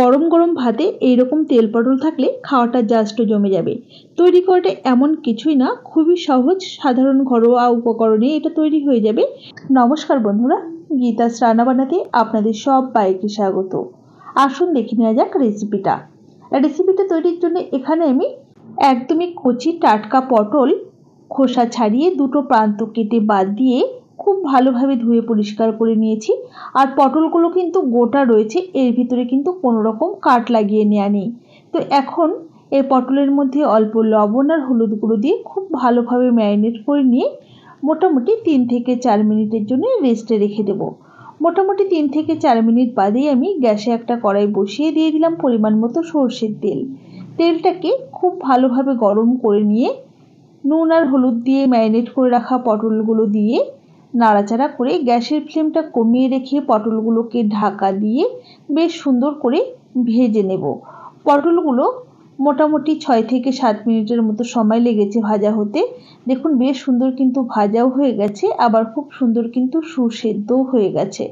গরম গরম ভাতে এইরকম তেল পটল থাকলে খাওয়াটা জাস্ট জমে যাবে তৈরি করাটা এমন কিছুই না খুবই সহজ সাধারণ ঘরোয়া উপকরণে এটা তৈরি হয়ে যাবে নমস্কার বন্ধুরা গীতাস রান্না বানাতে আপনাদের সব বাইকে স্বাগত আসুন দেখে নেওয়া যাক রেসিপিটা রেসিপিটা তৈরির জন্য এখানে আমি একদমই কচি টাটকা পটল খোসা ছাড়িয়ে দুটো প্রান্ত কেটে বাদ দিয়ে খুব ভালোভাবে ধুয়ে পরিষ্কার করে নিয়েছি আর পটলগুলো কিন্তু গোটা রয়েছে এর ভিতরে কিন্তু কোনো রকম কাট লাগিয়ে নেয়া নেই তো এখন এই পটলের মধ্যে অল্প লবণ আর হলুদ গুঁড়ো দিয়ে খুব ভালোভাবে ম্যারিনেট করে নিয়ে মোটামুটি তিন থেকে চার মিনিটের জন্য রেস্টে রেখে দেবো মোটামুটি তিন থেকে চার মিনিট বাদেই আমি গ্যাসে একটা কড়াই বসিয়ে দিয়ে দিলাম পরিমাণ মতো সর্ষের তেল তেলটাকে খুব ভালোভাবে গরম করে নিয়ে নুন আর হলুদ দিয়ে ম্যারিনেট করে রাখা পটলগুলো দিয়ে নাড়াচাড়া করে গ্যাসের ফ্লেমটা কমিয়ে রেখে পটলগুলোকে ঢাকা দিয়ে বেশ সুন্দর করে ভেজে নেব পটলগুলো মোটামুটি ছয় থেকে সাত মিনিটের মতো সময় লেগেছে ভাজা হতে দেখুন বেশ সুন্দর কিন্তু ভাজাও হয়ে গেছে আবার খুব সুন্দর কিন্তু সুসেদ্ধও হয়ে গেছে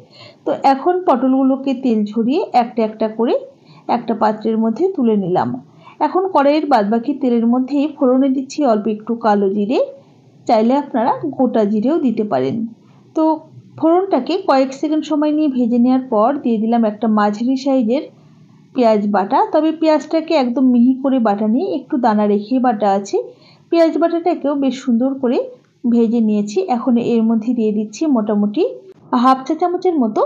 তো এখন পটলগুলোকে তেল ঝরিয়ে একটা একটা করে একটা পাত্রের মধ্যে তুলে নিলাম এখন কড়াইয়ের বাদবাকি তেলের মধ্যে ফোড়নে দিচ্ছি অল্প একটু কালো জিরে চাইলে আপনারা গোটা জিরেও দিতে পারেন তো ফোড়নটাকে কয়েক সেকেন্ড সময় নিয়ে ভেজে নেওয়ার পর দিয়ে দিলাম একটা মাঝারি সাইজের পেঁয়াজ বাটা তবে পেঁয়াজটাকে একদম মিহি করে বাটা নিয়ে একটু দানা রেখে বাটা আছে পেঁয়াজ বাটাটাকেও বেশ সুন্দর করে ভেজে নিয়েছি এখন এর মধ্যে দিয়ে দিচ্ছি মোটামুটি হাফ চা চামচের মতো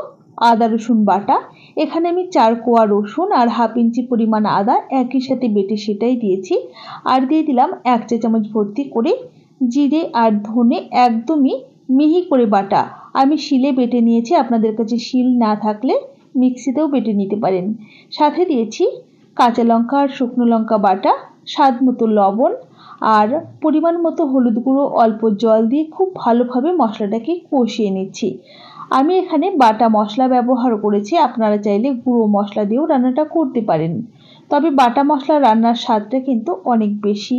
আদা রসুন বাটা এখানে আমি চার কোয়া রসুন আর হাফ ইঞ্চি পরিমাণ আদা একই সাথে বেটে সেটাই দিয়েছি আর দিয়ে দিলাম এক চা চামচ ভর্তি করে জিরে আর ধনে একদমই মিহি করে বাটা আমি শিলে বেটে নিয়েছি আপনাদের কাছে শিল না থাকলে মিক্সিতেও বেটে নিতে পারেন সাথে দিয়েছি কাঁচা লঙ্কা আর শুকনো লঙ্কা বাটা স্বাদ মতো লবণ আর পরিমাণ মতো হলুদ গুঁড়ো অল্প জল দিয়ে খুব ভালোভাবে মশলাটাকে কষিয়ে নিচ্ছি আমি এখানে বাটা মশলা ব্যবহার করেছি আপনারা চাইলে গুঁড়ো মশলা দিয়েও রান্নাটা করতে পারেন তবে বাটা মশলা রান্নার স্বাদটা কিন্তু অনেক বেশি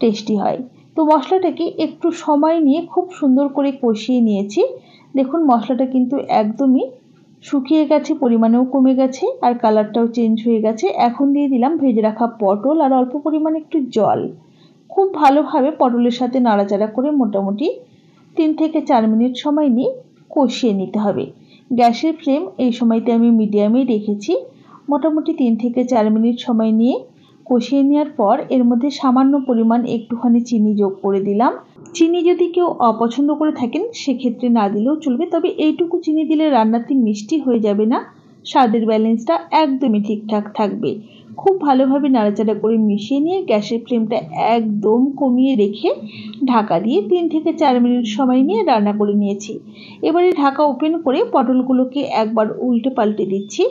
টেস্টি হয় তো মশলাটাকে একটু সময় নিয়ে খুব সুন্দর করে কষিয়ে নিয়েছি দেখুন মশলাটা কিন্তু একদমই শুকিয়ে গেছে পরিমাণেও কমে গেছে আর কালারটাও চেঞ্জ হয়ে গেছে এখন দিয়ে দিলাম ভেজে রাখা পটল আর অল্প পরিমাণে একটু জল খুব ভালোভাবে পটলের সাথে নাড়াচাড়া করে মোটামুটি তিন থেকে চার মিনিট সময় নিয়ে কষিয়ে নিতে হবে গ্যাসের ফ্লেম এই সময়তে আমি মিডিয়ামেই রেখেছি মোটামুটি তিন থেকে চার মিনিট সময় নিয়ে কষিয়ে নেওয়ার পর এর মধ্যে সামান্য পরিমাণ একটুখানি চিনি যোগ করে দিলাম চিনি যদি কেউ অপছন্দ করে থাকেন সেক্ষেত্রে না দিলেও চলবে তবে এইটুকু চিনি দিলে রান্নাটি মিষ্টি হয়ে যাবে না স্বাদের ব্যালেন্সটা একদমই ঠিকঠাক থাকবে খুব ভালোভাবে নাড়াচাড়া করে মিশিয়ে নিয়ে গ্যাসের ফ্লেমটা একদম কমিয়ে রেখে ঢাকা দিয়ে তিন থেকে চার মিনিট সময় নিয়ে রান্না করে নিয়েছি এবারে ঢাকা ওপেন করে পটলগুলোকে একবার উল্টে পাল্টে দিচ্ছি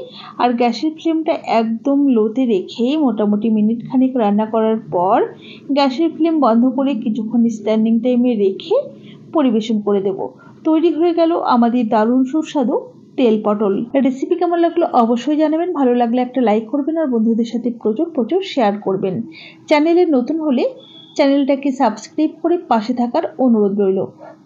আর গ্যাসের ফ্লেমটা একদম লোতে রেখে মোটামুটি মিনিট খানেক রান্না করার পর গ্যাসের ফ্লেম বন্ধ করে কিছুক্ষণ স্ট্যান্ডিং টাইমে রেখে পরিবেশন করে দেব তৈরি হয়ে গেল আমাদের দারুণ সুস্বাদু তেল পটল রেসিপি কেমন লাগলো অবশ্যই জানাবেন ভালো লাগলে একটা লাইক করবেন আর বন্ধুদের সাথে প্রচুর প্রচুর শেয়ার করবেন চ্যানেলে নতুন হলে চ্যানেলটাকে সাবস্ক্রাইব করে পাশে থাকার অনুরোধ রইল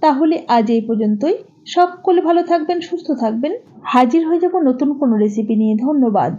তাহলে আজ এই পর্যন্তই সকলে ভালো থাকবেন সুস্থ থাকবেন হাজির হয়ে যাব নতুন কোনো রেসিপি নিয়ে ধন্যবাদ